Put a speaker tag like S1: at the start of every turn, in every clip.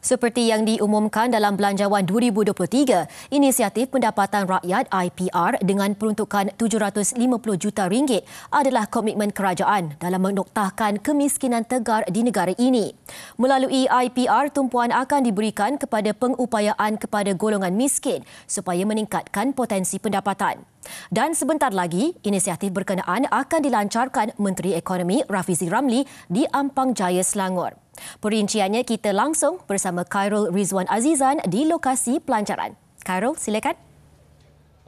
S1: Seperti yang diumumkan dalam Belanjawan 2023, inisiatif pendapatan rakyat IPR dengan peruntukan 750 juta ringgit adalah komitmen kerajaan dalam menoktahkan kemiskinan tegar di negara ini. Melalui IPR, tumpuan akan diberikan kepada pengupayaan kepada golongan miskin supaya meningkatkan potensi pendapatan. Dan sebentar lagi, inisiatif berkenaan akan dilancarkan Menteri Ekonomi Rafizi Ramli di Ampang Jaya, Selangor. Perinciannya kita langsung bersama Khairul Rizwan Azizan di lokasi pelancaran. Khairul, silakan.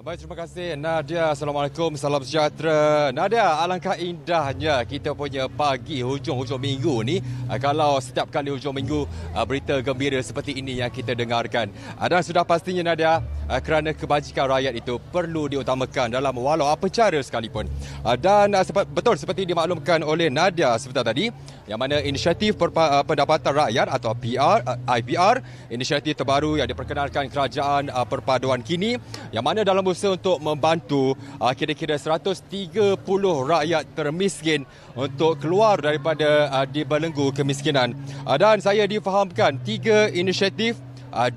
S2: Ah, baik, terima kasih Nadia. Assalamualaikum, salam sejahtera. Nadia, alangkah indahnya kita punya pagi hujung-hujung minggu ni ah, kalau setiap kali hujung minggu ah, berita gembira seperti ini yang kita dengarkan. Dan sudah pastinya Nadia, kerana kebajikan rakyat itu perlu diutamakan dalam walau apa cara sekalipun. Ah, dan ah, betul seperti dimaklumkan oleh Nadia sebentar tadi yang mana inisiatif ah, pendapatan rakyat atau PR IPR inisiatif terbaru yang diperkenalkan kerajaan perpaduan kini yang mana dalam usaha untuk membantu kira-kira 130 rakyat termiskin untuk keluar daripada dibelenggu kemiskinan dan saya difahamkan tiga inisiatif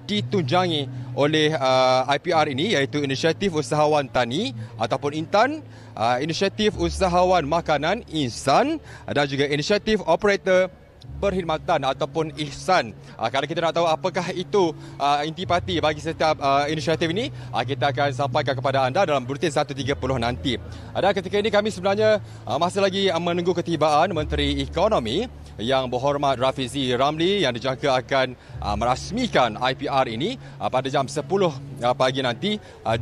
S2: ditunjangi oleh uh, IPR ini iaitu Inisiatif Usahawan Tani ataupun Intan, uh, Inisiatif Usahawan Makanan Insan dan juga Inisiatif Operator Perkhidmatan ataupun Ihsan. Uh, kalau kita nak tahu apakah itu uh, intipati bagi setiap uh, inisiatif ini, uh, kita akan sampaikan kepada anda dalam bulletin 130 nanti. Uh, dan ketika ini kami sebenarnya uh, masih lagi menunggu ketibaan Menteri Ekonomi yang berhormat Rafizi Ramli yang dijangka akan uh, merasmikan IPR ini uh, pada jam 10 uh, pagi nanti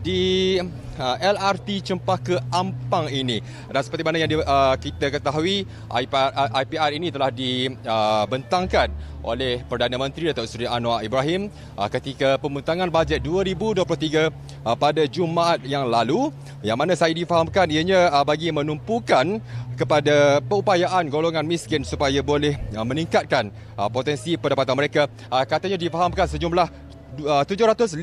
S2: di LRT Cempaka Ampang ini. Dan seperti mana yang kita ketahui, IPR, ini telah dibentangkan oleh Perdana Menteri Datuk Seri Anwar Ibrahim ketika pembentangan bajet 2023 pada Jumaat yang lalu. Yang mana saya difahamkan ianya ah, bagi menumpukan kepada perupayaan golongan miskin supaya boleh ah, meningkatkan ah, potensi pendapatan mereka. Katanya difahamkan sejumlah 750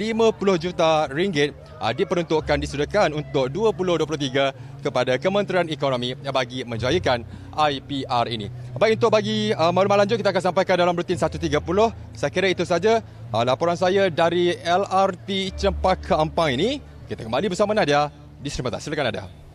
S2: juta ringgit diperuntukkan disudahkan untuk 2023 kepada Kementerian Ekonomi bagi menjayakan IPR ini. Baik untuk bagi malam lanjut kita akan sampaikan dalam rutin 130. Saya kira itu saja laporan saya dari LRT Cempaka Ampang ini. Kita kembali bersama Nadia di Serba Tak, silakan ada.